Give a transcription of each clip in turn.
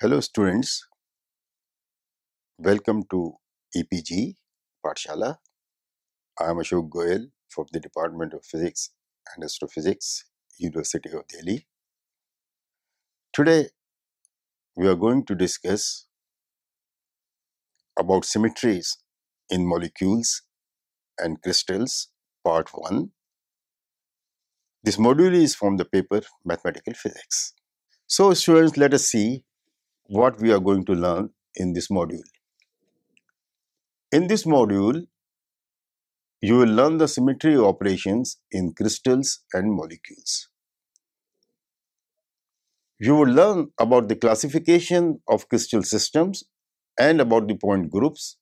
Hello students, welcome to EPG Parshala. I am Ashok Goel from the Department of Physics and Astrophysics, University of Delhi. Today we are going to discuss about symmetries in molecules and crystals part 1. This module is from the paper Mathematical Physics. So students let us see what we are going to learn in this module. In this module, you will learn the symmetry operations in crystals and molecules. You will learn about the classification of crystal systems and about the point groups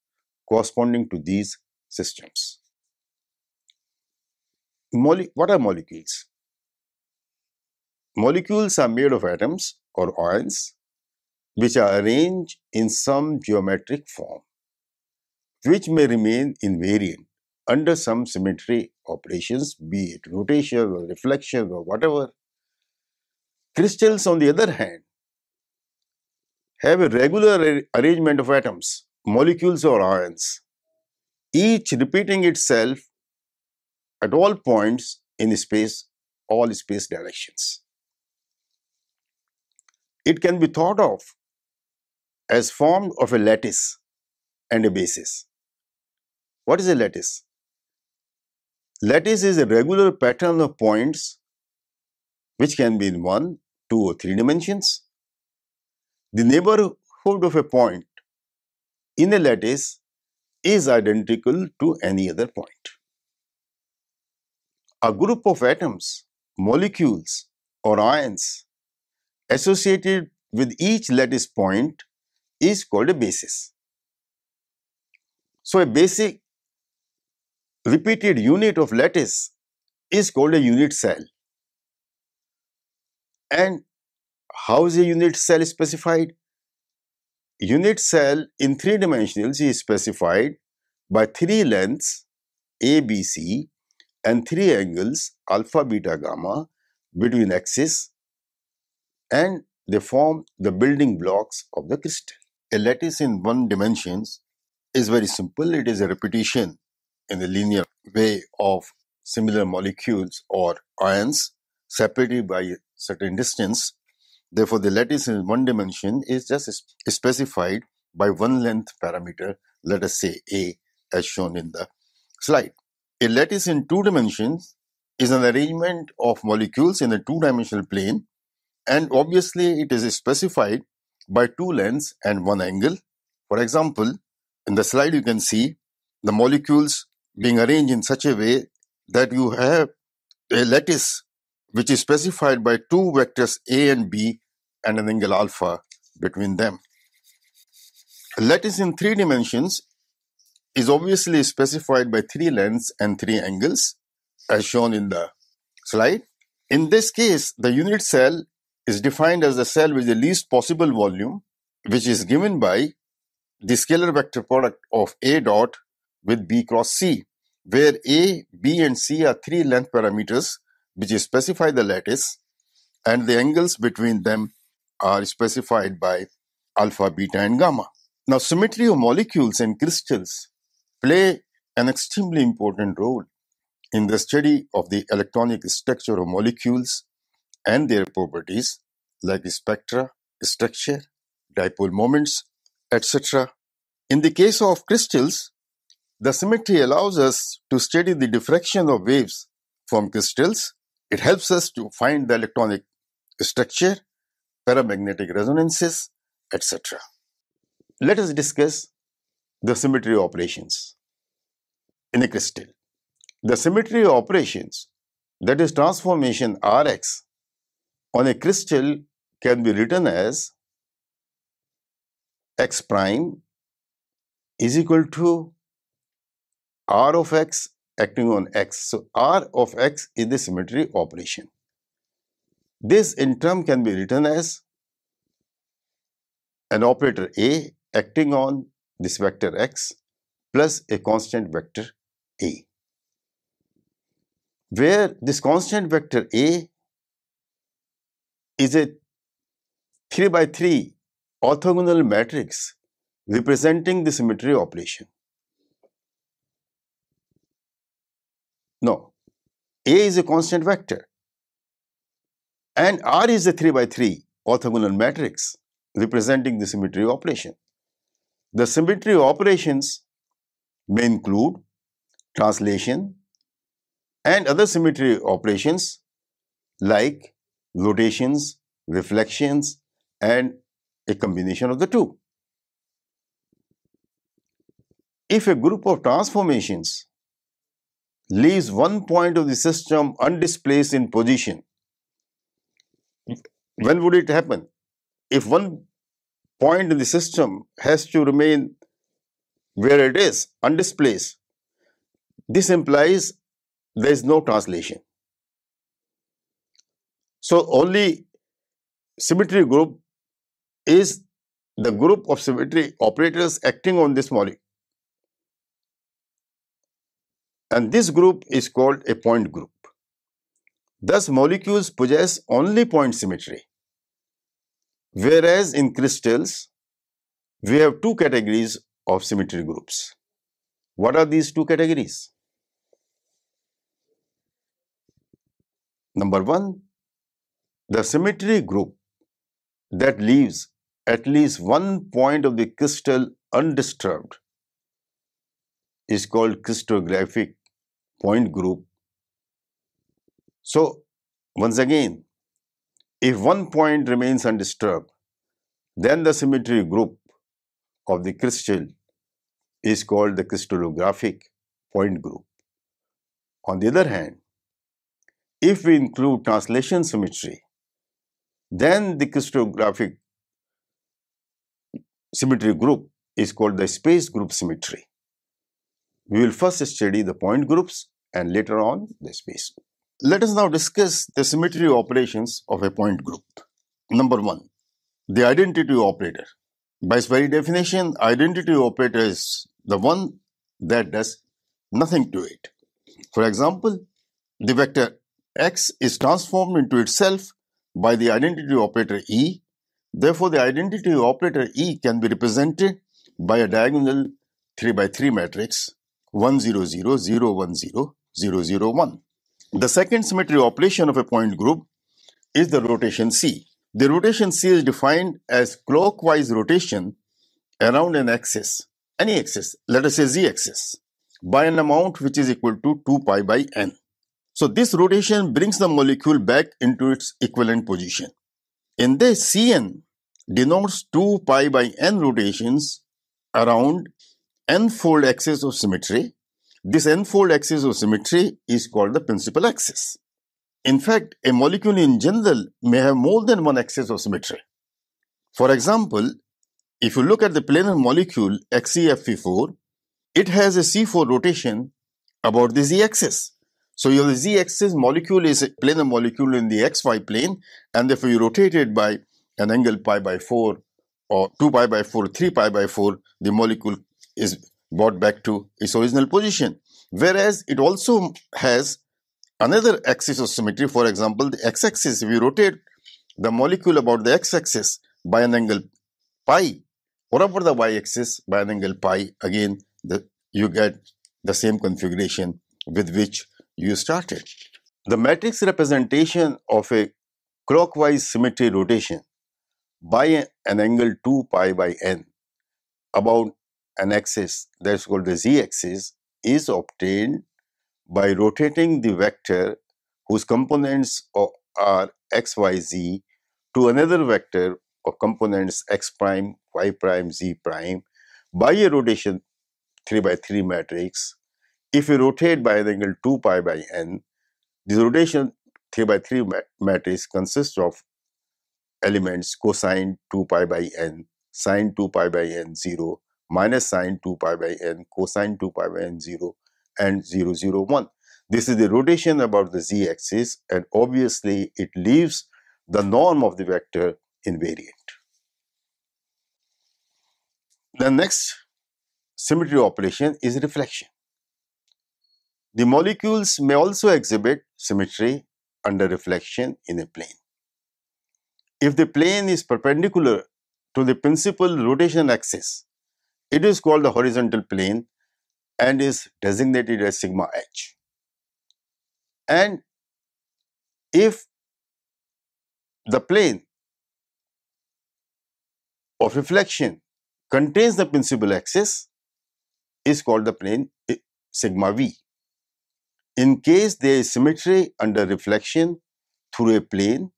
corresponding to these systems. Mole what are molecules? Molecules are made of atoms or ions which are arranged in some geometric form, which may remain invariant under some symmetry operations, be it rotation or reflection or whatever. Crystals, on the other hand, have a regular arrangement of atoms, molecules or ions, each repeating itself at all points in space, all space directions. It can be thought of as formed of a lattice and a basis. What is a lattice? Lattice is a regular pattern of points which can be in one, two or three dimensions. The neighborhood of a point in a lattice is identical to any other point. A group of atoms, molecules or ions associated with each lattice point is called a basis. So a basic repeated unit of lattice is called a unit cell. And how is a unit cell specified? Unit cell in three dimensions is specified by three lengths A, B, C and three angles alpha, beta, gamma between axis and they form the building blocks of the crystal. A lattice in one dimensions is very simple. It is a repetition in a linear way of similar molecules or ions separated by a certain distance. Therefore, the lattice in one dimension is just specified by one length parameter, let us say A, as shown in the slide. A lattice in two dimensions is an arrangement of molecules in a two dimensional plane, and obviously, it is specified by two lens and one angle. For example, in the slide you can see the molecules being arranged in such a way that you have a lattice which is specified by two vectors A and B and an angle alpha between them. A lattice in three dimensions is obviously specified by three lengths and three angles as shown in the slide. In this case, the unit cell is defined as the cell with the least possible volume, which is given by the scalar vector product of A dot with B cross C, where A, B, and C are three length parameters which specify the lattice, and the angles between them are specified by alpha, beta, and gamma. Now, symmetry of molecules and crystals play an extremely important role in the study of the electronic structure of molecules and their properties like spectra, structure, dipole moments, etc. In the case of crystals, the symmetry allows us to study the diffraction of waves from crystals. It helps us to find the electronic structure, paramagnetic resonances, etc. Let us discuss the symmetry operations in a crystal. The symmetry operations, that is transformation Rx, on a crystal can be written as x prime is equal to r of x acting on x. So, r of x is the symmetry operation. This in term can be written as an operator A acting on this vector x plus a constant vector A, where this constant vector A is a 3 by 3 orthogonal matrix representing the symmetry operation. No, A is a constant vector and R is a 3 by 3 orthogonal matrix representing the symmetry operation. The symmetry operations may include translation and other symmetry operations like rotations, reflections, and a combination of the two. If a group of transformations leaves one point of the system undisplaced in position, when would it happen? If one point in the system has to remain where it is, undisplaced, this implies there is no translation. So, only symmetry group is the group of symmetry operators acting on this molecule. And this group is called a point group. Thus, molecules possess only point symmetry. Whereas in crystals, we have two categories of symmetry groups. What are these two categories? Number one, the symmetry group that leaves at least one point of the crystal undisturbed is called crystallographic point group. So, once again, if one point remains undisturbed, then the symmetry group of the crystal is called the crystallographic point group. On the other hand, if we include translation symmetry, then the crystallographic symmetry group is called the space group symmetry. We will first study the point groups and later on the space Let us now discuss the symmetry operations of a point group. Number one, the identity operator. By its very definition, identity operator is the one that does nothing to it. For example, the vector x is transformed into itself by the identity operator E. Therefore, the identity operator E can be represented by a diagonal 3 by 3 matrix 1 0 0 0 1 0 0 0 1. The second symmetry operation of a point group is the rotation C. The rotation C is defined as clockwise rotation around an axis, any axis, let us say z axis, by an amount which is equal to 2 pi by n. So this rotation brings the molecule back into its equivalent position. In this, Cn denotes 2 pi by n rotations around n-fold axis of symmetry. This n-fold axis of symmetry is called the principal axis. In fact, a molecule in general may have more than one axis of symmetry. For example, if you look at the planar molecule XeFe4, it has a C4 rotation about the Z axis. So your z-axis molecule is a planar molecule in the xy plane and therefore you rotate it by an angle pi by 4 or 2 pi by 4, 3 pi by 4, the molecule is brought back to its original position. Whereas it also has another axis of symmetry, for example, the x-axis, if you rotate the molecule about the x-axis by an angle pi or about the y-axis by an angle pi, again, the, you get the same configuration with which you started. The matrix representation of a clockwise symmetry rotation by an angle 2 pi by n about an axis that is called the z axis is obtained by rotating the vector whose components are x, y, z to another vector of components x prime, y prime, z prime by a rotation 3 by 3 matrix if you rotate by the angle 2 pi by n, this rotation 3 by 3 matrix consists of elements cosine 2 pi by n, sine 2 pi by n 0, minus sine 2 pi by n, cosine 2 pi by n 0, and 0, 0, 1. This is the rotation about the z-axis and obviously it leaves the norm of the vector invariant. The next symmetry operation is reflection. The molecules may also exhibit symmetry under reflection in a plane. If the plane is perpendicular to the principal rotation axis, it is called the horizontal plane and is designated as sigma h. And if the plane of reflection contains the principal axis is called the plane eh, sigma v. In case there is symmetry under reflection through a plane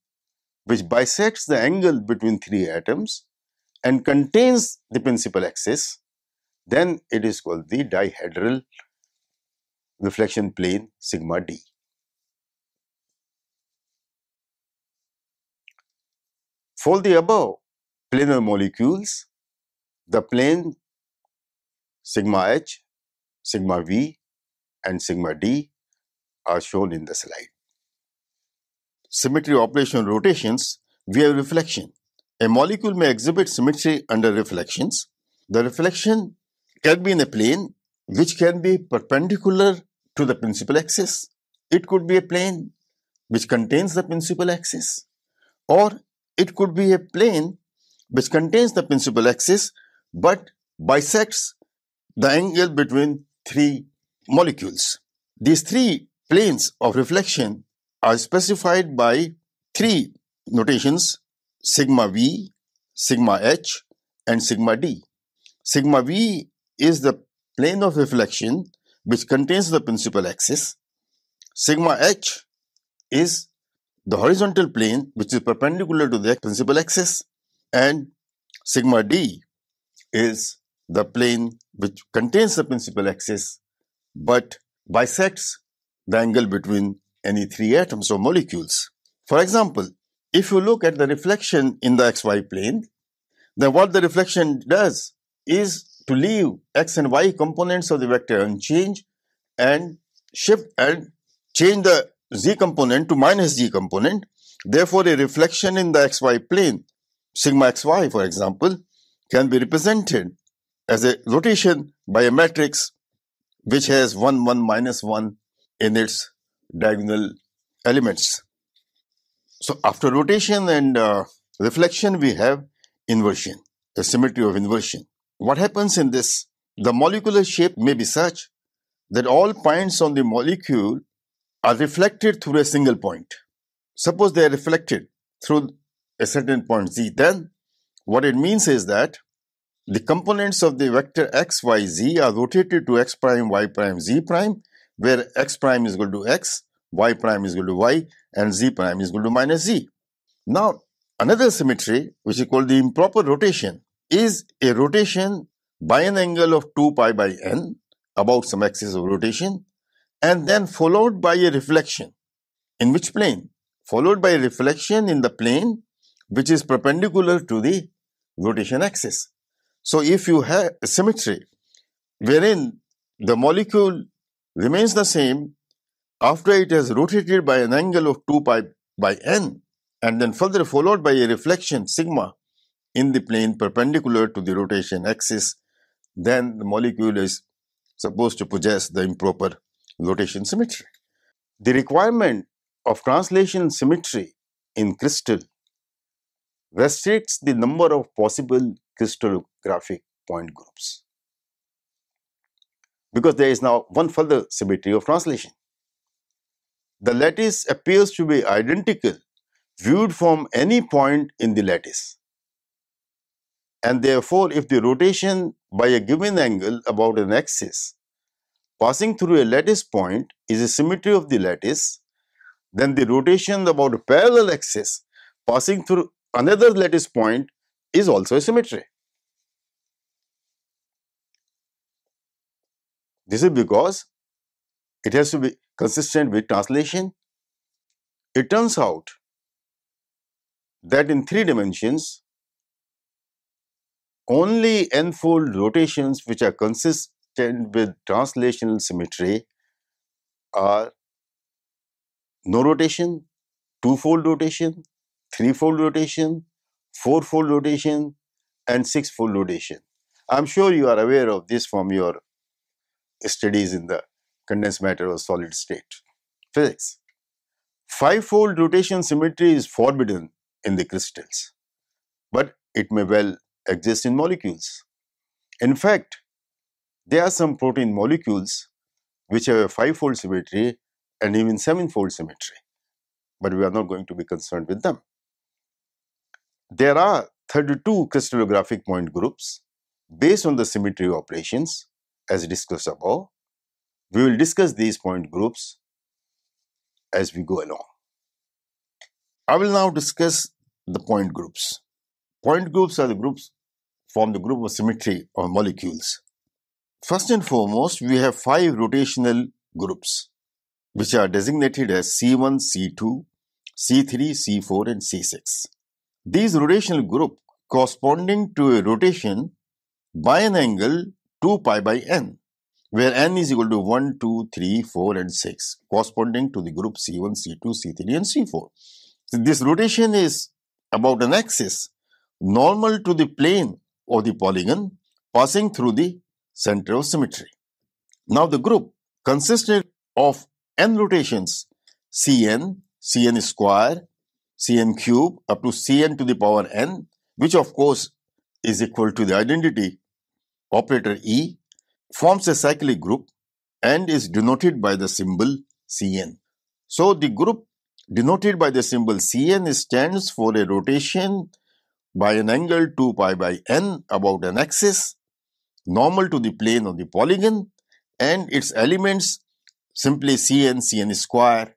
which bisects the angle between three atoms and contains the principal axis, then it is called the dihedral reflection plane sigma d. For the above planar molecules, the plane sigma h, sigma v and sigma d are shown in the slide. Symmetry operation rotations, we have reflection. A molecule may exhibit symmetry under reflections. The reflection can be in a plane which can be perpendicular to the principal axis. It could be a plane which contains the principal axis or it could be a plane which contains the principal axis but bisects the angle between three molecules. These three planes of reflection are specified by three notations sigma v, sigma h, and sigma d. Sigma v is the plane of reflection which contains the principal axis. Sigma h is the horizontal plane which is perpendicular to the principal axis and sigma d is the plane which contains the principal axis but bisects the angle between any three atoms or molecules. For example, if you look at the reflection in the xy plane, then what the reflection does is to leave x and y components of the vector unchanged and shift and change the z component to minus z component. Therefore, a reflection in the xy plane, sigma xy for example, can be represented as a rotation by a matrix which has 1, 1, minus 1, in its diagonal elements. So after rotation and uh, reflection, we have inversion, the symmetry of inversion. What happens in this? The molecular shape may be such that all points on the molecule are reflected through a single point. Suppose they are reflected through a certain point z, then what it means is that the components of the vector x, y, z are rotated to x prime, y prime, z prime where x prime is equal to x, y prime is equal to y, and z prime is equal to minus z. Now, another symmetry, which is called the improper rotation, is a rotation by an angle of 2 pi by n about some axis of rotation, and then followed by a reflection. In which plane? Followed by a reflection in the plane which is perpendicular to the rotation axis. So, if you have a symmetry wherein the molecule remains the same after it has rotated by an angle of 2 pi by n and then further followed by a reflection sigma in the plane perpendicular to the rotation axis, then the molecule is supposed to possess the improper rotation symmetry. The requirement of translation symmetry in crystal restricts the number of possible crystallographic point groups because there is now one further symmetry of translation. The lattice appears to be identical viewed from any point in the lattice. And therefore, if the rotation by a given angle about an axis passing through a lattice point is a symmetry of the lattice, then the rotation about a parallel axis passing through another lattice point is also a symmetry. This is because it has to be consistent with translation. It turns out that in three dimensions, only n-fold rotations which are consistent with translational symmetry are no rotation, two-fold rotation, three-fold rotation, four-fold rotation, and six-fold rotation. I'm sure you are aware of this from your studies in the condensed matter or solid state physics. Five-fold rotation symmetry is forbidden in the crystals, but it may well exist in molecules. In fact, there are some protein molecules which have a five-fold symmetry and even seven-fold symmetry, but we are not going to be concerned with them. There are 32 crystallographic point groups based on the symmetry operations as discussed above. We will discuss these point groups as we go along. I will now discuss the point groups. Point groups are the groups from the group of symmetry of molecules. First and foremost, we have five rotational groups, which are designated as C1, C2, C3, C4, and C6. These rotational group corresponding to a rotation by an angle 2 pi by n, where n is equal to 1, 2, 3, 4 and 6 corresponding to the group C1, C2, C3 and C4. So this rotation is about an axis normal to the plane of the polygon passing through the center of symmetry. Now the group consisted of n rotations Cn, Cn square, Cn cube up to Cn to the power n which of course is equal to the identity operator E, forms a cyclic group and is denoted by the symbol Cn. So the group denoted by the symbol Cn stands for a rotation by an angle 2 pi by n about an axis normal to the plane of the polygon and its elements simply Cn, Cn square,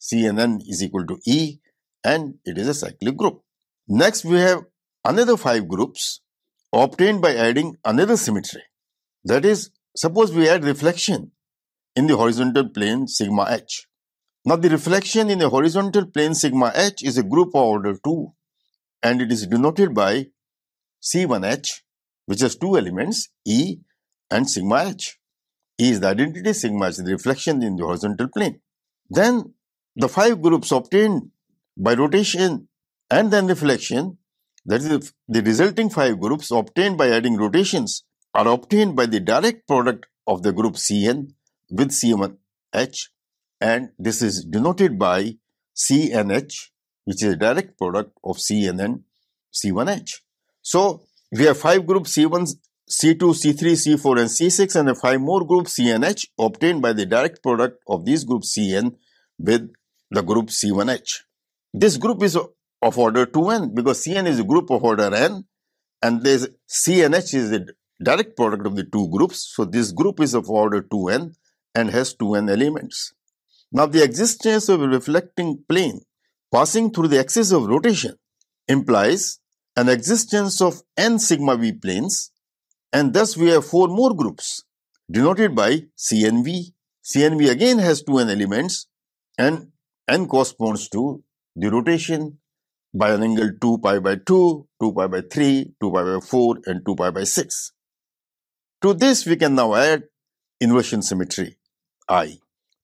Cnn is equal to E and it is a cyclic group. Next we have another five groups obtained by adding another symmetry. That is, suppose we add reflection in the horizontal plane sigma h. Now the reflection in the horizontal plane sigma h is a group of order 2 and it is denoted by C1h which has two elements E and sigma h. E is the identity, sigma is the reflection in the horizontal plane. Then the five groups obtained by rotation and then reflection that is, the resulting five groups obtained by adding rotations are obtained by the direct product of the group Cn with C1H and this is denoted by CnH which is a direct product of Cn and C1H. So, we have five groups C1, C2, C3, C4 and C6 and five more groups CnH obtained by the direct product of these groups Cn with the group C1H. This group is of order 2n because Cn is a group of order n and this CnH is a direct product of the two groups. So, this group is of order 2n and has 2n elements. Now, the existence of a reflecting plane passing through the axis of rotation implies an existence of n sigma v planes and thus we have four more groups denoted by CnV. CnV again has 2n elements and n corresponds to the rotation by an angle 2 pi by 2, 2 pi by 3, 2 pi by 4 and 2 pi by 6. To this we can now add inversion symmetry i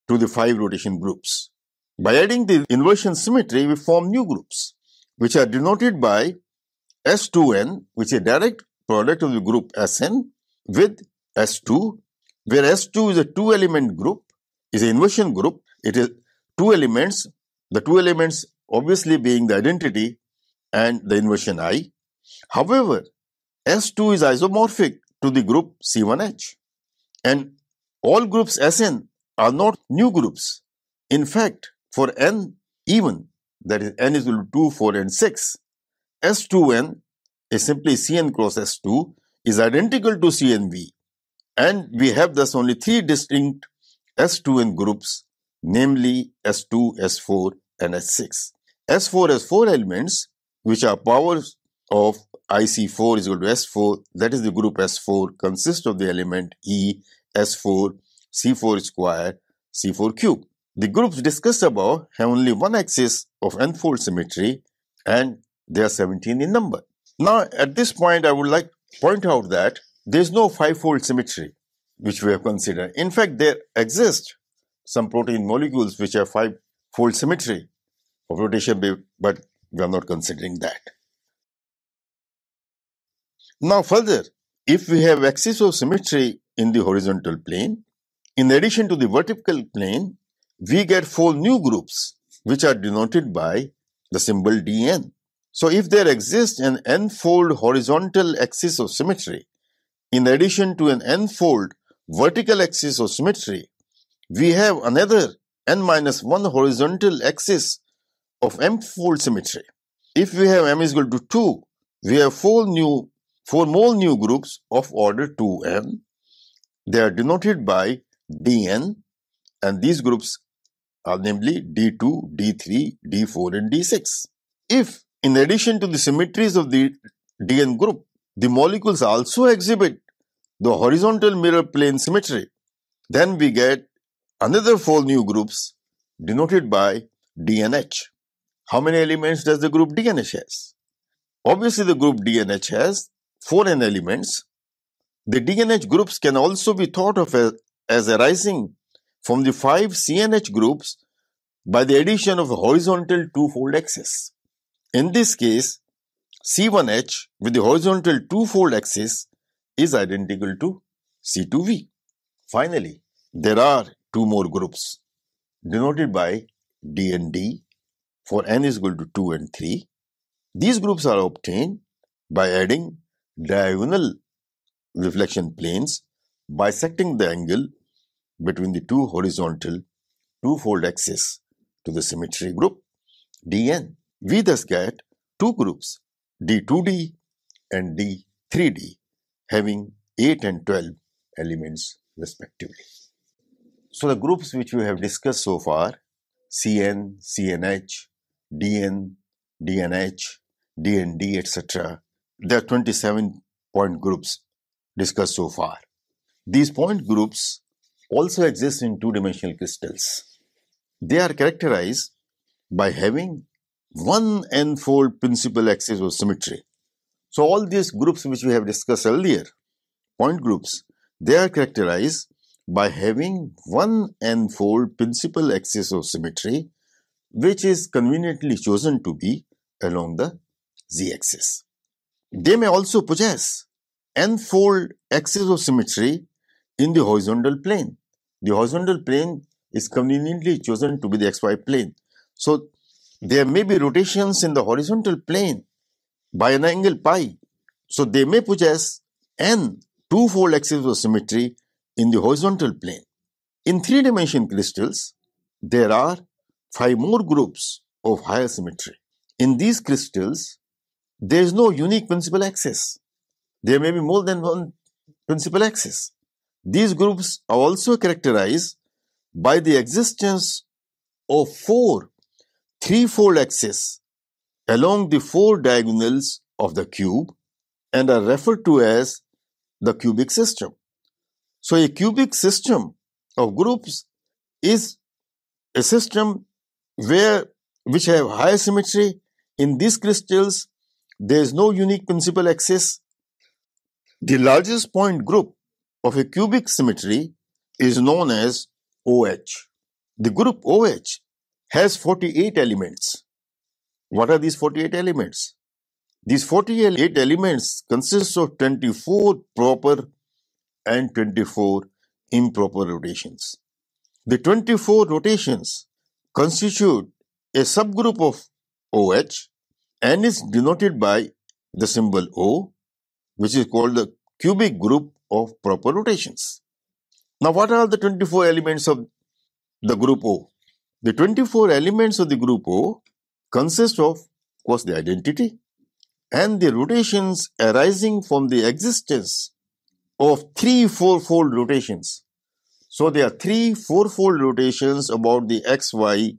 to the five rotation groups. By adding the inversion symmetry we form new groups which are denoted by S2n which is a direct product of the group Sn with S2 where S2 is a two element group is an inversion group it is two elements the two elements obviously being the identity and the inversion I. However, S2 is isomorphic to the group C1H and all groups Sn are not new groups. In fact, for n even, that is n is equal to 2, 4 and 6, S2n is simply Cn cross S2 is identical to Cnv and we have thus only three distinct S2n groups namely S2, S4 and S6. S4 has four elements which are powers of IC4 is equal to S4. That is the group S4 consists of the element E, S4, C4 square, C4 cube. The groups discussed above have only one axis of n-fold symmetry and they are 17 in number. Now at this point I would like to point out that there is no five-fold symmetry which we have considered. In fact there exist some protein molecules which have five-fold symmetry of rotation, but we are not considering that. Now further, if we have axis of symmetry in the horizontal plane, in addition to the vertical plane, we get four new groups which are denoted by the symbol dn. So if there exists an n-fold horizontal axis of symmetry, in addition to an n-fold vertical axis of symmetry, we have another n minus 1 horizontal axis of M fold symmetry. If we have M is equal to 2, we have four new, four more new groups of order 2n. They are denoted by dn and these groups are namely d2, d3, d4 and d6. If in addition to the symmetries of the dn group, the molecules also exhibit the horizontal mirror plane symmetry, then we get another four new groups denoted by DNH. How many elements does the group DNH has? Obviously, the group DNH has 4n elements. The DNH groups can also be thought of as, as arising from the five CNH groups by the addition of a horizontal two-fold axis. In this case, C1H with the horizontal two-fold axis is identical to C2V. Finally, there are two more groups denoted by D and D for n is equal to 2 and 3. These groups are obtained by adding diagonal reflection planes bisecting the angle between the two horizontal two-fold axes to the symmetry group Dn. We thus get two groups D2D and D3D having 8 and 12 elements respectively. So the groups which we have discussed so far Cn, Cnh, DN, DNH, DND, etc. There are 27 point groups discussed so far. These point groups also exist in two dimensional crystals. They are characterized by having one n fold principal axis of symmetry. So, all these groups which we have discussed earlier, point groups, they are characterized by having one n fold principal axis of symmetry which is conveniently chosen to be along the z-axis. They may also possess n-fold axis of symmetry in the horizontal plane. The horizontal plane is conveniently chosen to be the xy plane. So, there may be rotations in the horizontal plane by an angle pi. So, they may possess n two-fold axis of symmetry in the horizontal plane. In 3 dimensional crystals, there are five more groups of higher symmetry. In these crystals, there is no unique principal axis. There may be more than one principal axis. These groups are also characterized by the existence of four threefold axes along the four diagonals of the cube and are referred to as the cubic system. So, a cubic system of groups is a system where which have high symmetry. In these crystals, there is no unique principal axis. The largest point group of a cubic symmetry is known as OH. The group OH has 48 elements. What are these 48 elements? These 48 elements consist of 24 proper and 24 improper rotations. The 24 rotations constitute a subgroup of OH and is denoted by the symbol O, which is called the cubic group of proper rotations. Now, what are the 24 elements of the group O? The 24 elements of the group O consist of, of course, the identity and the rotations arising from the existence of three 4 four-fold rotations so there are three four-fold rotations about the x, y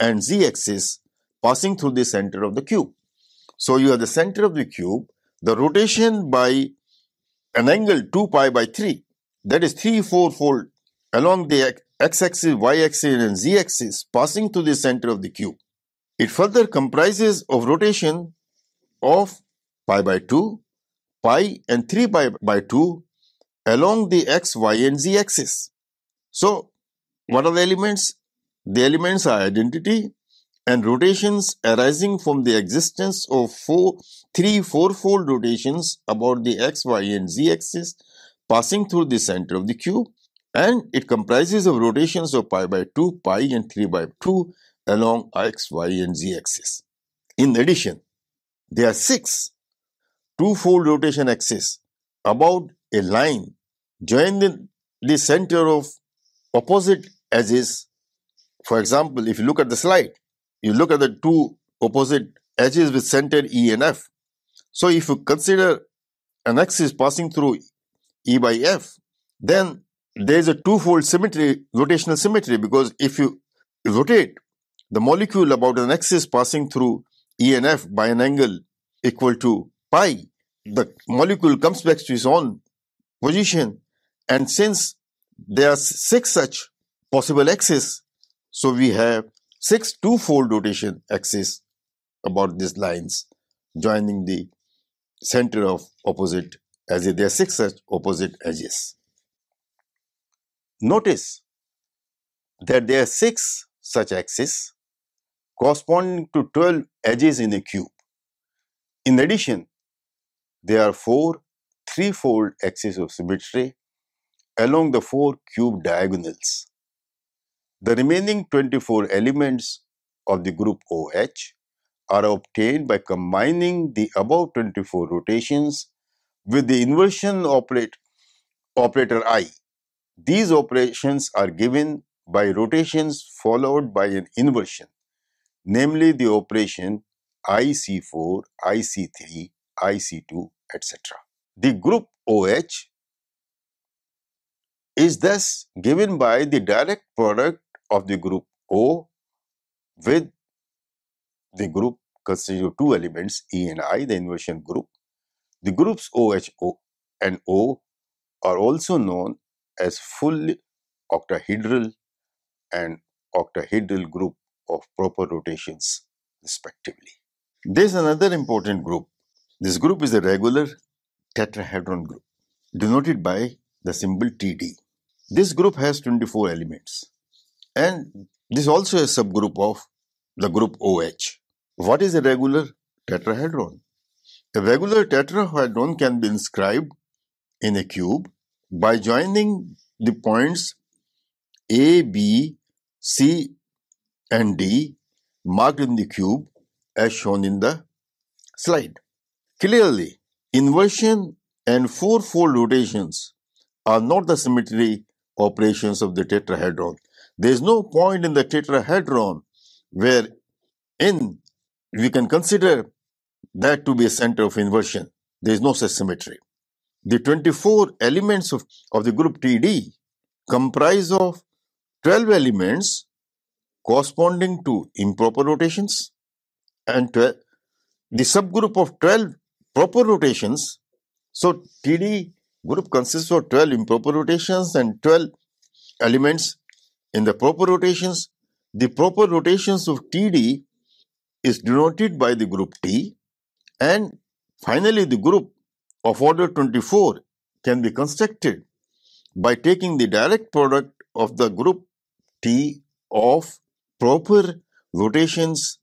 and z axis passing through the center of the cube. So you have the center of the cube, the rotation by an angle 2 pi by 3, that is 3 four-fold along the x-axis, y-axis and z-axis passing through the center of the cube. It further comprises of rotation of pi by 2, pi and 3 pi by 2 along the x, y and z axis. So, what are the elements? The elements are identity and rotations arising from the existence of four, three fourfold rotations about the x, y and z axis passing through the center of the cube and it comprises of rotations of pi by 2, pi and 3 by 2 along x, y and z axis. In addition, there are six two-fold rotation axes about a line join the, the center of opposite edges. For example, if you look at the slide, you look at the two opposite edges with center E and F. So if you consider an axis passing through E by F, then there is a twofold symmetry, rotational symmetry, because if you rotate the molecule about an axis passing through E and F by an angle equal to pi, the molecule comes back to its own position and since there are six such possible axes, so we have six two-fold rotation axes about these lines joining the center of opposite edges. There are six such opposite edges. Notice that there are six such axes corresponding to 12 edges in a cube. In addition, there are four three-fold axes of symmetry along the four cube diagonals. The remaining 24 elements of the group OH are obtained by combining the above 24 rotations with the inversion operate, operator I. These operations are given by rotations followed by an inversion, namely the operation IC4, IC3, IC2, etc. The group OH is thus given by the direct product of the group O with the group consisting of two elements E and I, the inversion group. The groups OH and O are also known as fully octahedral and octahedral group of proper rotations respectively. There's another important group. This group is the regular tetrahedron group denoted by the symbol TD. This group has 24 elements and this also a subgroup of the group OH. What is a regular tetrahedron? A regular tetrahedron can be inscribed in a cube by joining the points A, B, C and D marked in the cube as shown in the slide. Clearly, inversion and fourfold rotations are not the symmetry operations of the tetrahedron. There is no point in the tetrahedron where in we can consider that to be a center of inversion. There is no such symmetry. The 24 elements of, of the group TD comprise of 12 elements corresponding to improper rotations and 12, the subgroup of 12 proper rotations. So TD Group consists of 12 improper rotations and 12 elements. In the proper rotations, the proper rotations of TD is denoted by the group T and finally the group of order 24 can be constructed by taking the direct product of the group T of proper rotations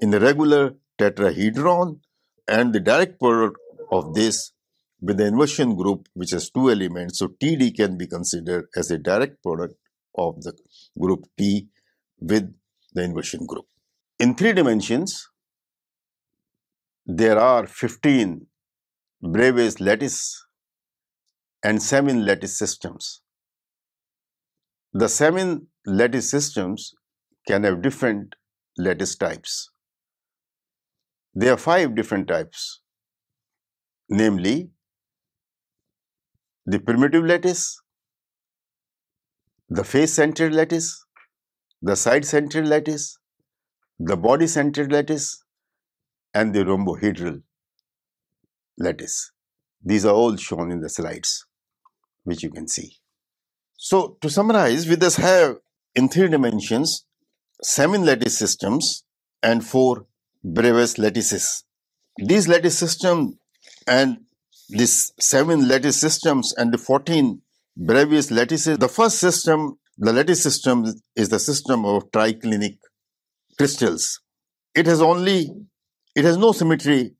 in the regular tetrahedron and the direct product of this with the inversion group, which has two elements, so TD can be considered as a direct product of the group T with the inversion group. In three dimensions, there are 15 Bravais lattice and Semin lattice systems. The Semin lattice systems can have different lattice types. There are five different types, namely the primitive lattice, the face-centered lattice, the side-centered lattice, the body-centered lattice, and the rhombohedral lattice. These are all shown in the slides, which you can see. So, to summarize, we thus have in three dimensions seven lattice systems and four Brevis lattices. These lattice systems and these seven lattice systems and the 14 Brevis lattices. The first system, the lattice system, is the system of triclinic crystals. It has only, it has no symmetry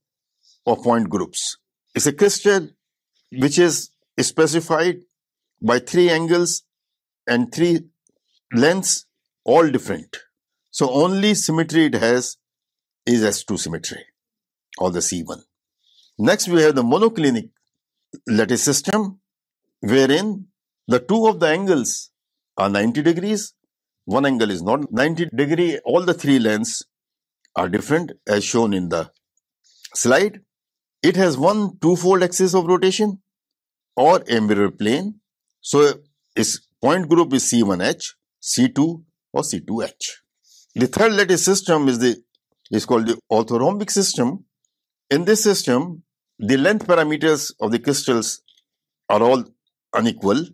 of point groups. It's a crystal which is specified by three angles and three lengths, all different. So only symmetry it has is S2 symmetry or the C1. Next, we have the monoclinic lattice system, wherein the two of the angles are 90 degrees. One angle is not 90 degree. All the three lengths are different as shown in the slide. It has one two-fold axis of rotation or a mirror plane. So its point group is C1H, C2 or C2H. The third lattice system is the is called the orthorhombic system. In this system, the length parameters of the crystals are all unequal,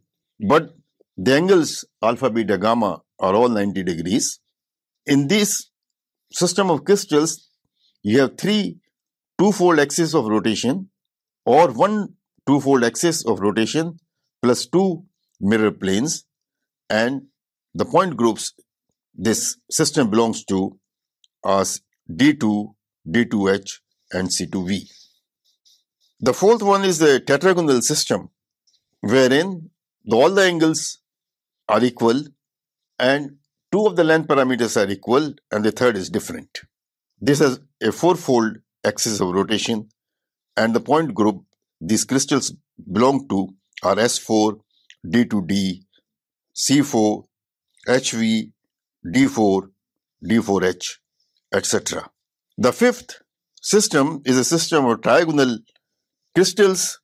but the angles alpha, beta, gamma are all 90 degrees. In this system of crystals, you have three two-fold axes of rotation or one two-fold axis of rotation plus two mirror planes and the point groups this system belongs to as D2, D2H and C2V. The fourth one is the tetragonal system, wherein all the angles are equal and two of the length parameters are equal and the third is different. This has a fourfold axis of rotation and the point group these crystals belong to are S4, D2D, C4, HV, D4, D4H, etc. The fifth system is a system of trigonal crystals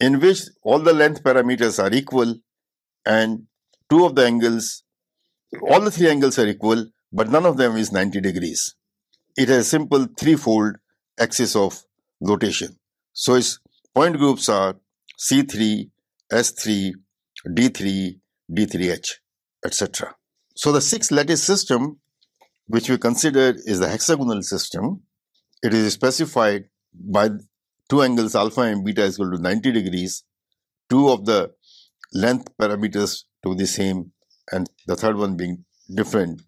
in which all the length parameters are equal and two of the angles, all the three angles are equal, but none of them is 90 degrees. It has simple threefold axis of rotation. So its point groups are C3, S3, D3, D3H, etc. So the six lattice system, which we consider is the hexagonal system, it is specified by two angles alpha and beta is equal to 90 degrees, two of the length parameters to the same and the third one being different.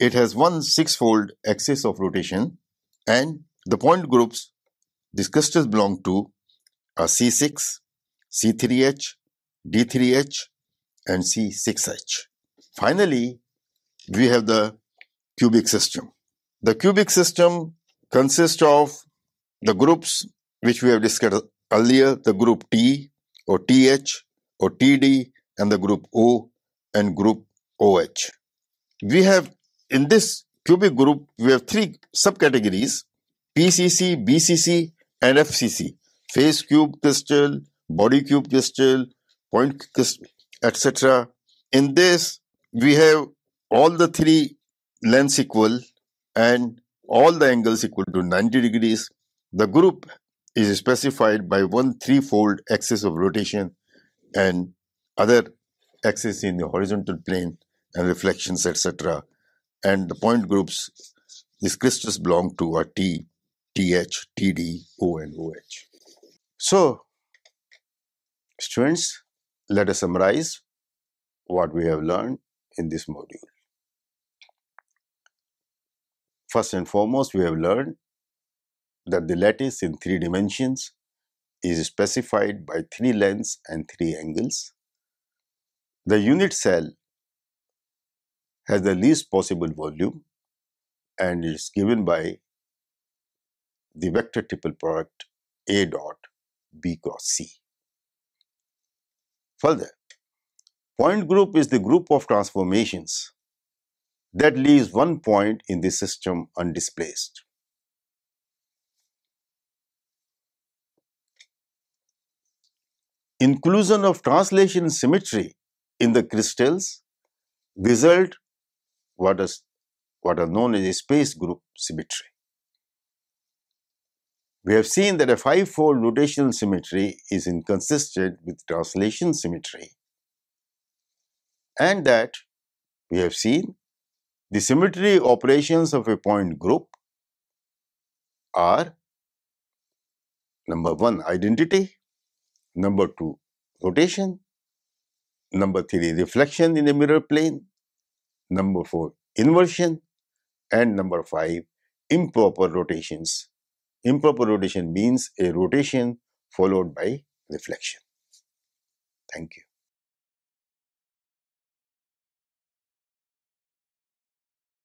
It has one six-fold axis of rotation and the point groups these clusters belong to are C6, C3H, D3H and C6H. Finally, we have the cubic system. The cubic system consists of the groups which we have discussed earlier the group T or TH or TD and the group O and group OH. We have in this cubic group, we have three subcategories PCC, BCC, and FCC face cube crystal, body cube crystal, point crystal, etc. In this, we have all the three lengths equal and all the angles equal to 90 degrees. The group is specified by one three-fold axis of rotation and other axis in the horizontal plane and reflections, etc. And the point groups these crystals belong to are T, TH, TD, O, and OH. So, students, let us summarize what we have learned in this module. First and foremost, we have learned that the lattice in three dimensions is specified by three lengths and three angles. The unit cell has the least possible volume and is given by the vector triple product A dot B cross C. Further, point group is the group of transformations that leaves one point in the system undisplaced. inclusion of translation symmetry in the crystals result what is what are known as a space group symmetry. We have seen that a five-fold rotational symmetry is inconsistent with translation symmetry and that we have seen the symmetry operations of a point group are number one identity Number two, rotation. Number three, reflection in the mirror plane. Number four, inversion. And number five, improper rotations. Improper rotation means a rotation followed by reflection. Thank you.